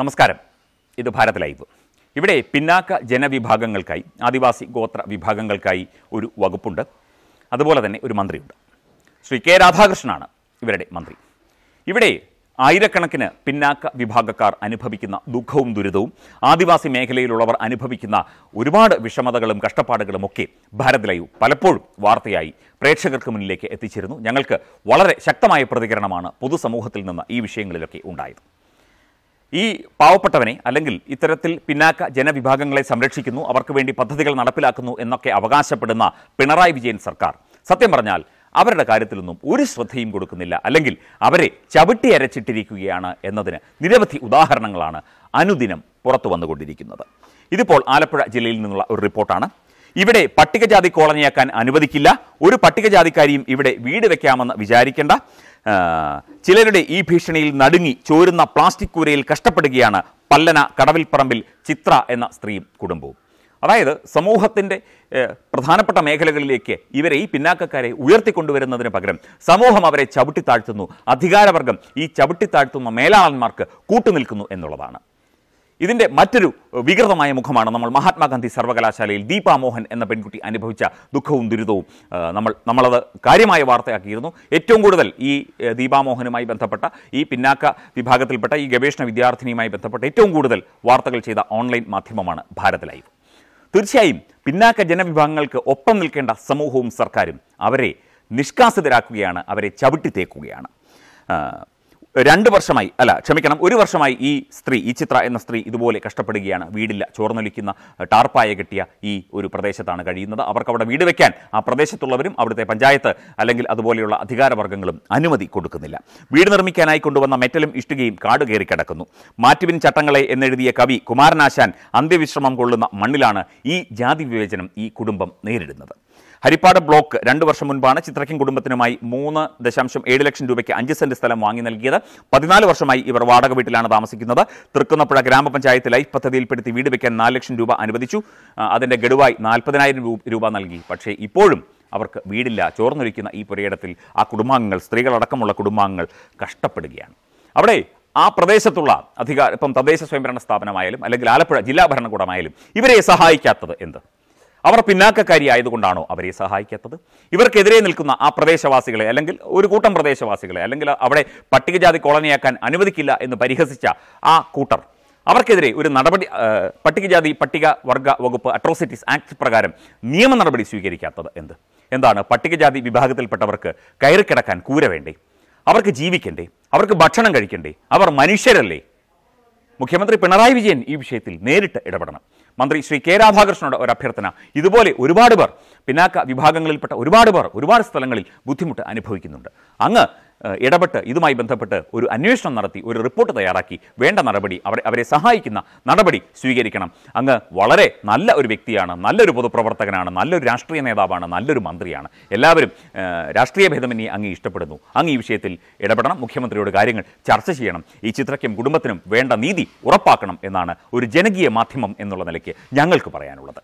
നമസ്കാരം ഇത് ഭാരത് ലൈവ് ഇവിടെ പിന്നാക്ക ജനവിഭാഗങ്ങൾക്കായി ആദിവാസി ഗോത്ര വിഭാഗങ്ങൾക്കായി ഒരു വകുപ്പുണ്ട് അതുപോലെ തന്നെ ഒരു മന്ത്രിയുണ്ട് ശ്രീ കെ രാധാകൃഷ്ണനാണ് ഇവരുടെ മന്ത്രി ഇവിടെ ആയിരക്കണക്കിന് പിന്നാക്ക വിഭാഗക്കാർ അനുഭവിക്കുന്ന ദുഃഖവും ദുരിതവും ആദിവാസി മേഖലയിലുള്ളവർ അനുഭവിക്കുന്ന ഒരുപാട് വിഷമതകളും കഷ്ടപ്പാടുകളും ഒക്കെ ഭാരത് ലൈവ് പലപ്പോഴും വാർത്തയായി പ്രേക്ഷകർക്ക് മുന്നിലേക്ക് എത്തിച്ചിരുന്നു ഞങ്ങൾക്ക് വളരെ ശക്തമായ പ്രതികരണമാണ് പൊതുസമൂഹത്തിൽ നിന്ന് ഈ വിഷയങ്ങളിലൊക്കെ ഉണ്ടായത് ഈ പാവപ്പെട്ടവനെ അല്ലെങ്കിൽ ഇത്തരത്തിൽ പിന്നാക്ക ജനവിഭാഗങ്ങളെ സംരക്ഷിക്കുന്നു അവർക്ക് വേണ്ടി പദ്ധതികൾ നടപ്പിലാക്കുന്നു എന്നൊക്കെ അവകാശപ്പെടുന്ന പിണറായി വിജയൻ സർക്കാർ സത്യം പറഞ്ഞാൽ അവരുടെ കാര്യത്തിലൊന്നും ഒരു ശ്രദ്ധയും കൊടുക്കുന്നില്ല അല്ലെങ്കിൽ അവരെ ചവിട്ടി അരച്ചിട്ടിരിക്കുകയാണ് എന്നതിന് നിരവധി ഉദാഹരണങ്ങളാണ് അനുദിനം പുറത്തു വന്നുകൊണ്ടിരിക്കുന്നത് ഇതിപ്പോൾ ആലപ്പുഴ ജില്ലയിൽ നിന്നുള്ള ഒരു റിപ്പോർട്ടാണ് ഇവിടെ പട്ടികജാതി കോളനിയാക്കാൻ അനുവദിക്കില്ല ഒരു പട്ടികജാതിക്കാരിയും ഇവിടെ വീട് വയ്ക്കാമെന്ന് വിചാരിക്കേണ്ട ചിലരുടെ ഈ ഭീഷണിയിൽ നടുങ്ങി ചോരുന്ന പ്ലാസ്റ്റിക് കൂരയിൽ കഷ്ടപ്പെടുകയാണ് പല്ലന കടവിൽപ്പറമ്പിൽ ചിത്ര എന്ന സ്ത്രീയും കുടുംബവും അതായത് സമൂഹത്തിൻ്റെ പ്രധാനപ്പെട്ട മേഖലകളിലേക്ക് ഇവരെ ഈ പിന്നാക്കക്കാരെ ഉയർത്തിക്കൊണ്ടുവരുന്നതിന് പകരം സമൂഹം അവരെ ചവിട്ടിത്താഴ്ത്തുന്നു അധികാരവർഗം ഈ ചവിട്ടിത്താഴ്ത്തുന്ന മേലാളന്മാർക്ക് കൂട്ടുനിൽക്കുന്നു എന്നുള്ളതാണ് ഇതിൻ്റെ മറ്റൊരു വികൃതമായ മുഖമാണ് നമ്മൾ മഹാത്മാഗാന്ധി സർവകലാശാലയിൽ ദീപാ മോഹൻ എന്ന പെൺകുട്ടി അനുഭവിച്ച ദുഃഖവും ദുരിതവും നമ്മൾ നമ്മളത് കാര്യമായ വാർത്തയാക്കിയിരുന്നു ഏറ്റവും കൂടുതൽ ഈ ദീപാ മോഹനുമായി ബന്ധപ്പെട്ട ഈ പിന്നാക്ക വിഭാഗത്തിൽപ്പെട്ട ഈ ഗവേഷണ വിദ്യാർത്ഥിനിയുമായി ബന്ധപ്പെട്ട ഏറ്റവും കൂടുതൽ വാർത്തകൾ ചെയ്ത ഓൺലൈൻ മാധ്യമമാണ് ഭാരത് ലൈവ് തീർച്ചയായും പിന്നാക്ക ജനവിഭാഗങ്ങൾക്ക് ഒപ്പം നിൽക്കേണ്ട സമൂഹവും സർക്കാരും അവരെ നിഷ്കാസിതരാക്കുകയാണ് അവരെ ചവിട്ടിത്തേക്കുകയാണ് രണ്ട് വർഷമായി അല്ല ക്ഷമിക്കണം ഒരു വർഷമായി ഈ സ്ത്രീ ഈ ചിത്ര എന്ന സ്ത്രീ ഇതുപോലെ കഷ്ടപ്പെടുകയാണ് വീടില്ല ചോർന്നൊലിക്കുന്ന ടാർപ്പായ കിട്ടിയ ഈ ഒരു പ്രദേശത്താണ് കഴിയുന്നത് അവർക്ക് അവിടെ വീട് വെക്കാൻ ആ പ്രദേശത്തുള്ളവരും അവിടുത്തെ പഞ്ചായത്ത് അല്ലെങ്കിൽ അതുപോലെയുള്ള അധികാരവർഗ്ഗങ്ങളും അനുമതി കൊടുക്കുന്നില്ല വീട് നിർമ്മിക്കാനായി കൊണ്ടുവന്ന മെറ്റലും ഇഷ്ടുകയും കാട് കയറി കിടക്കുന്നു മാറ്റുവിൻ ചട്ടങ്ങളെ എന്നെഴുതിയ കവി കുമാരനാശാൻ അന്ത്യവിശ്രമം കൊള്ളുന്ന മണ്ണിലാണ് ഈ ജാതി വിവേചനം ഈ കുടുംബം നേരിടുന്നത് ഹരിപ്പാട് ബ്ലോക്ക് രണ്ട് വർഷം മുൻപാണ് ചിത്രക്കിൻ കുടുംബത്തിനുമായി മൂന്ന് ദശാംശം ഏഴ് ലക്ഷം രൂപയ്ക്ക് അഞ്ച് സെന്റ് സ്ഥലം വാങ്ങി നൽകിയത് പതിനാല് വർഷമായി ഇവർ വാടക വീട്ടിലാണ് താമസിക്കുന്നത് തൃക്കുന്നപ്പുഴ ഗ്രാമപഞ്ചായത്ത് ലൈഫ് പദ്ധതിയിൽപ്പെടുത്തി വീട് വയ്ക്കാൻ നാല് ലക്ഷം രൂപ അനുവദിച്ചു അതിന്റെ ഗഡുവായി നാൽപ്പതിനായിരം രൂപ നൽകി പക്ഷേ ഇപ്പോഴും അവർക്ക് വീടില്ല ചോർന്നൊലിക്കുന്ന ഈ പുരയിടത്തിൽ ആ കുടുംബാംഗങ്ങൾ സ്ത്രീകളടക്കമുള്ള കുടുംബാംഗങ്ങൾ കഷ്ടപ്പെടുകയാണ് അവിടെ ആ പ്രദേശത്തുള്ള അധികാര ഇപ്പം തദ്ദേശ സ്വയംഭരണ സ്ഥാപനമായാലും അല്ലെങ്കിൽ ആലപ്പുഴ ജില്ലാ ഭരണകൂടമായാലും ഇവരെ സഹായിക്കാത്തത് എന്ത് അവർ പിന്നാക്കക്കാരി ആയതുകൊണ്ടാണോ അവരെ സഹായിക്കാത്തത് ഇവർക്കെതിരെ നിൽക്കുന്ന ആ പ്രദേശവാസികളെ അല്ലെങ്കിൽ ഒരു കൂട്ടം പ്രദേശവാസികളെ അല്ലെങ്കിൽ അവിടെ പട്ടികജാതി കോളനിയാക്കാൻ അനുവദിക്കില്ല എന്ന് പരിഹസിച്ച ആ കൂട്ടർ അവർക്കെതിരെ ഒരു നടപടി പട്ടികജാതി പട്ടിക വർഗ വകുപ്പ് അട്രോസിറ്റീസ് ആക്ട് പ്രകാരം നിയമ നടപടി സ്വീകരിക്കാത്തത് എന്ത് എന്താണ് പട്ടികജാതി വിഭാഗത്തിൽപ്പെട്ടവർക്ക് കയറിക്കിടക്കാൻ കൂര വേണ്ടേ അവർക്ക് ജീവിക്കണ്ടേ അവർക്ക് ഭക്ഷണം കഴിക്കണ്ടേ അവർ മനുഷ്യരല്ലേ മുഖ്യമന്ത്രി പിണറായി വിജയൻ ഈ വിഷയത്തിൽ നേരിട്ട് ഇടപെടണം മന്ത്രി ശ്രീ കെ രാധാകൃഷ്ണനോട് ഒരു അഭ്യർത്ഥന ഇതുപോലെ ഒരുപാട് പേർ പിന്നാക്ക വിഭാഗങ്ങളിൽപ്പെട്ട ഒരുപാട് പേർ ഒരുപാട് സ്ഥലങ്ങളിൽ ബുദ്ധിമുട്ട് അനുഭവിക്കുന്നുണ്ട് അങ്ങ് ഇടപെട്ട് ഇതുമായി ബന്ധപ്പെട്ട് ഒരു അന്വേഷണം നടത്തി ഒരു റിപ്പോർട്ട് തയ്യാറാക്കി വേണ്ട നടപടി അവരെ അവരെ സഹായിക്കുന്ന നടപടി സ്വീകരിക്കണം അങ്ങ് വളരെ നല്ല ഒരു വ്യക്തിയാണ് നല്ലൊരു പൊതുപ്രവർത്തകനാണ് നല്ലൊരു രാഷ്ട്രീയ നേതാവാണ് നല്ലൊരു മന്ത്രിയാണ് എല്ലാവരും രാഷ്ട്രീയ ഭേദമന്യെ അങ്ങ് ഇഷ്ടപ്പെടുന്നു അങ്ങ് ഈ വിഷയത്തിൽ ഇടപെടണം മുഖ്യമന്ത്രിയോട് കാര്യങ്ങൾ ചർച്ച ചെയ്യണം ഈ ചിത്രയ്ക്കും കുടുംബത്തിനും വേണ്ട നീതി ഉറപ്പാക്കണം എന്നാണ് ഒരു ജനകീയ മാധ്യമം എന്നുള്ള നിലയ്ക്ക് ഞങ്ങൾക്ക് പറയാനുള്ളത്